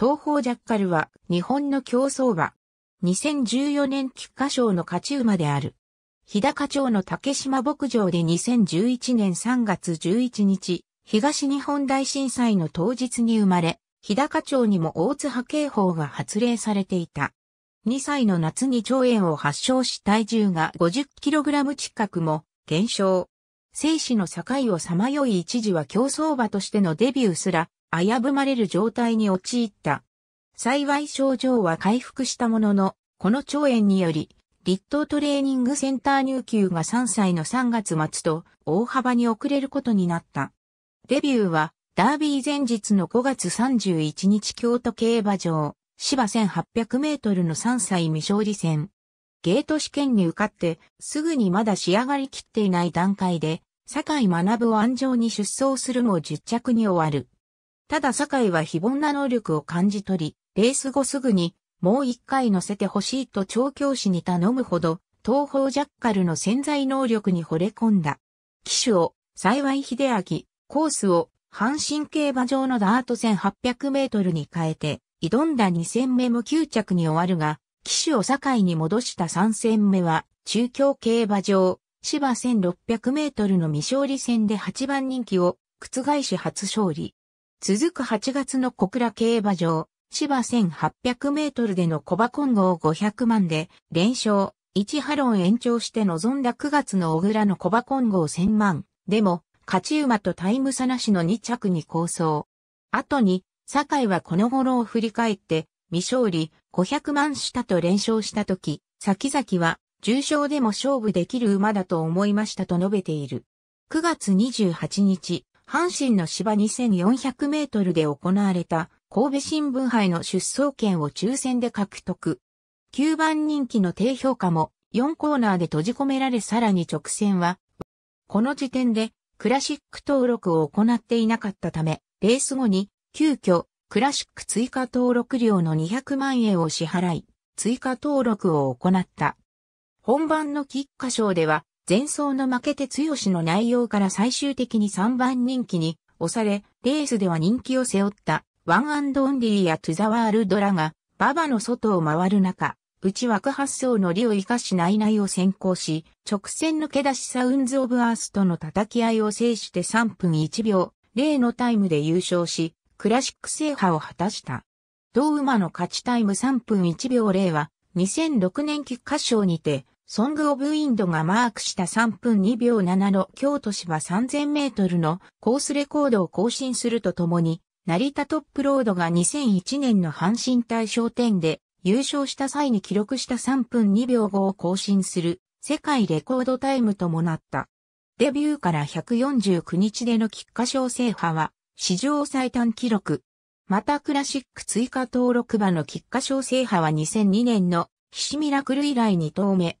東方ジャッカルは日本の競走馬。2014年菊花賞の勝ち馬である。日高町の竹島牧場で2011年3月11日、東日本大震災の当日に生まれ、日高町にも大津波警報が発令されていた。2歳の夏に腸炎を発症し体重が 50kg 近くも減少。生死の境をさまよい一時は競走馬としてのデビューすら危ぶまれる状態に陥った。幸い症状は回復したものの、この腸炎により、立東トレーニングセンター入球が3歳の3月末と大幅に遅れることになった。デビューは、ダービー前日の5月31日京都競馬場、芝1800メートルの3歳未勝利戦。ゲート試験に受かって、すぐにまだ仕上がりきっていない段階で、堺井学を安城に出走するも10着に終わる。ただ坂井は非凡な能力を感じ取り、レース後すぐに、もう一回乗せてほしいと調教師に頼むほど、東方ジャッカルの潜在能力に惚れ込んだ。騎手を、幸い秀明、コースを、阪神競馬場のダート1800メートルに変えて、挑んだ2戦目も9着に終わるが、騎手を堺に戻した3戦目は、中京競馬場、芝1600メートルの未勝利戦で8番人気を覆し初勝利。続く8月の小倉競馬場、芝1800メートルでの小馬混合500万で連勝、1ハロン延長して臨んだ9月の小倉の小馬混合1000万、でも、勝ち馬とタイム差なしの2着に構想。後に、坂井はこの頃を振り返って、未勝利、500万したと連勝した時、先々は、重賞でも勝負できる馬だと思いましたと述べている。9月28日、阪神の芝2400メートルで行われた神戸新聞杯の出走権を抽選で獲得。9番人気の低評価も4コーナーで閉じ込められさらに直線は、この時点でクラシック登録を行っていなかったため、レース後に急遽クラシック追加登録料の200万円を支払い、追加登録を行った。本番の菊花賞では前走の負けて強しの内容から最終的に3番人気に押され、レースでは人気を背負ったワンオンリーやトゥザワールドラが、馬場の外を回る中、内枠発想の利を生かし内内を先行し、直線抜け出しサウンズ・オブ・アースとの叩き合いを制して3分1秒、0のタイムで優勝し、クラシック制覇を果たした。同馬の勝ちタイム3分1秒0は、2006年菊花賞にて、ソング・オブ・ウィンドがマークした3分2秒7の京都市は3000メートルのコースレコードを更新するとともに、成田トップロードが2001年の阪神大賞典で優勝した際に記録した3分2秒5を更新する世界レコードタイムともなった。デビューから149日での菊花賞制覇は史上最短記録。またクラシック追加登録馬の菊花賞制覇は2002年のヒシミラクル以来2透目。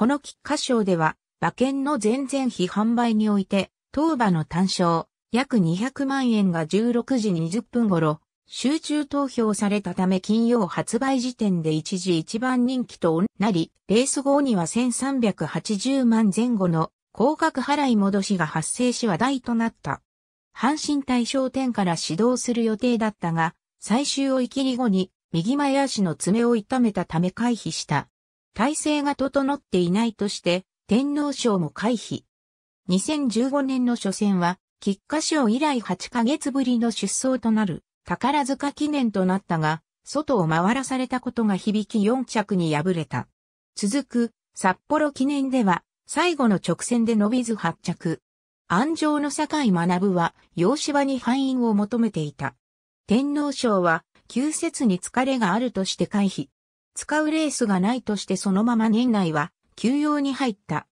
この菊花賞では、馬券の全然非販売において、当馬の単勝、約200万円が16時20分頃、集中投票されたため金曜発売時点で一時一番人気となり、レース後には1380万前後の高額払い戻しが発生し話題となった。阪神対象店から指導する予定だったが、最終追い切り後に右前足の爪を痛めたため回避した。体制が整っていないとして天皇賞も回避。2015年の初戦は、菊花賞以来8ヶ月ぶりの出走となる宝塚記念となったが、外を回らされたことが響き4着に敗れた。続く、札幌記念では、最後の直線で伸びず発着。安城の境学学は、洋芝に敗因を求めていた。天皇賞は、急切に疲れがあるとして回避。使うレースがないとしてそのまま年内は休養に入った。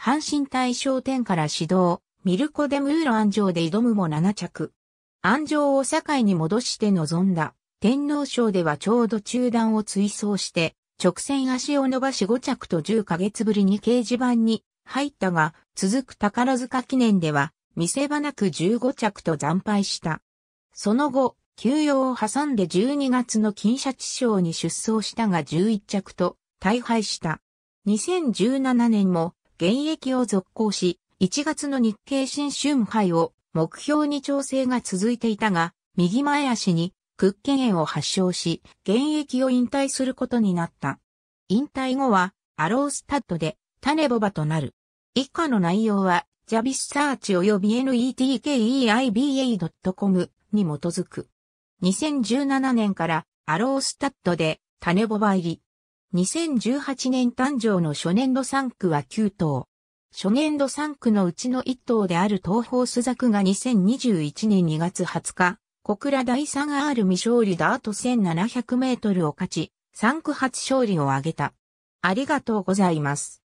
阪神大賞店から始動、ミルコ・デ・ムーロ安城で挑むも7着。安城を堺に戻して臨んだ。天皇賞ではちょうど中断を追走して、直線足を伸ばし5着と10ヶ月ぶりに掲示板に入ったが、続く宝塚記念では、見せ場なく15着と惨敗した。その後、休養を挟んで12月の金シャチ賞に出走したが11着と大敗した。2017年も現役を続行し、1月の日経新春杯を目標に調整が続いていたが、右前足に屈腱炎を発症し、現役を引退することになった。引退後は、アロースタッドで、タネボバとなる。以下の内容は、ジャビスサーチ及び netkeeiba.com に基づく。2017年からアロースタッドで種ボバ入り。2018年誕生の初年度3区は9頭。初年度3区のうちの1頭である東方スザクが2021年2月20日、小倉第あ r 未勝利ダート1700メートルを勝ち、3区初勝利を挙げた。ありがとうございます。